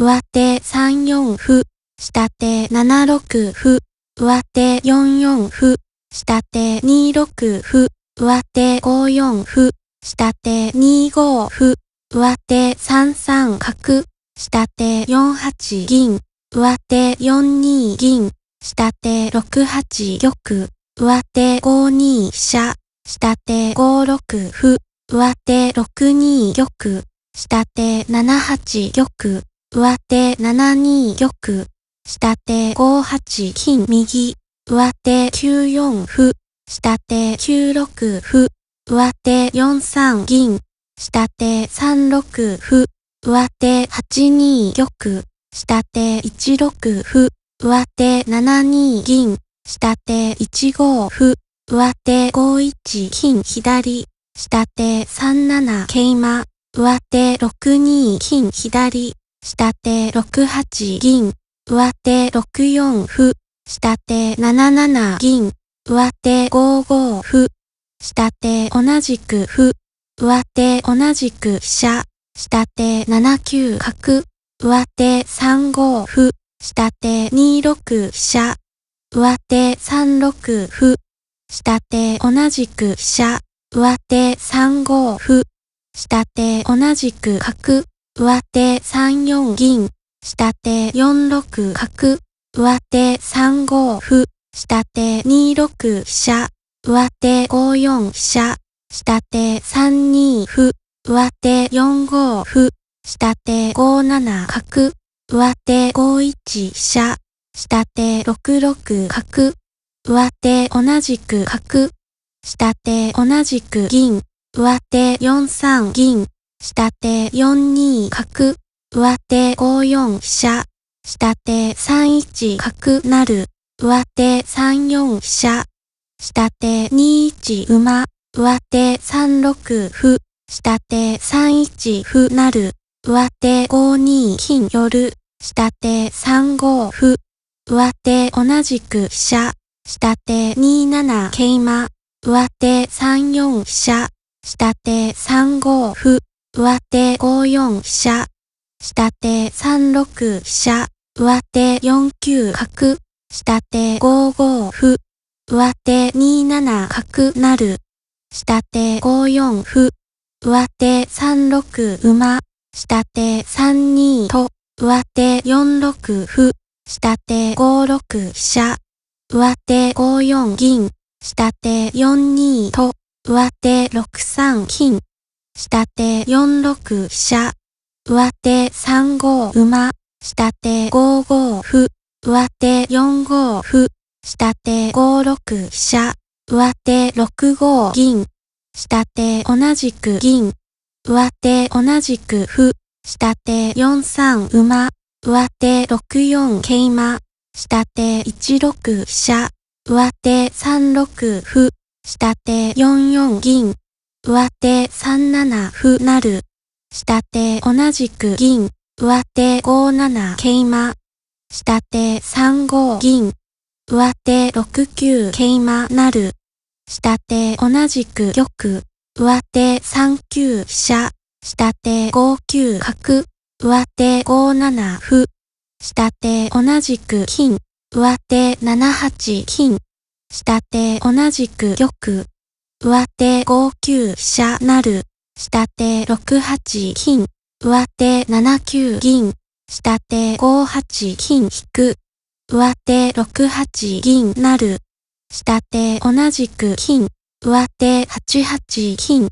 上手3四歩、下手7六歩、上手4四歩、下手2六歩、上手5四歩、下手2五歩、上手3三角、下手4八銀、上手4二銀、下手6八玉、上手5二飛車、下手5六歩、上手6二玉、下手7八玉、上手7二玉、下手5八金右、上手9四歩、下手9六歩、上手4三銀、下手3六歩、上手8二玉、下手1六歩、上手7二銀、下手1五歩、上手5一金左、下手3七桂馬、上手6二金左、下手6八銀、上手6四歩、下手7七銀、上手5五歩、下手同じく歩、上手同じく飛車、下手7九角、上手3五歩、下手2六飛車、上手3六歩、下手同じく飛車、上手3五歩、下手同じく角、上手3四銀、下手4六角、上手3五歩、下手2六飛車、上手5四飛車、下手3二歩、上手4五歩、下手5七角、上手5一飛車、下手6六角、上手同じく角、下手同じく銀、上手4三銀、下手4二角、上手5四飛車、下手3一角なる、上手3四飛車、下手2一馬、上手3六歩、下手3一歩なる、上手5二金寄る、下手3五歩、上手同じく飛車、下手2七桂馬、上手3四飛車、下手3五歩、上手5四飛車、下手3六飛車、上手4九角、下手5五歩、上手2七角なる、下手5四歩、上手3六馬、下手3二と、上手4六歩、下手5六飛車、上手5四銀、下手4二と、上手6三金。下手4六飛車、上手3五馬、下手5五歩、上手4五歩、下手5六飛車、上手6五銀、下手同じく銀、上手同じく歩、下手4三馬、上手6四桂馬、下手1六飛車、上手3六歩、下手4四銀、上手3七歩成。下手同じく銀。上手5七桂馬。下手3五銀。上手6九桂馬なる。下手同じく玉。上手3九飛車。下手5九角。上手5七歩。下手同じく金。上手7八金。下手同じく玉。上手5九飛車なる、下手6八金、上手7九銀、下手5八金引く、上手6八銀なる、下手同じく金、上手8八金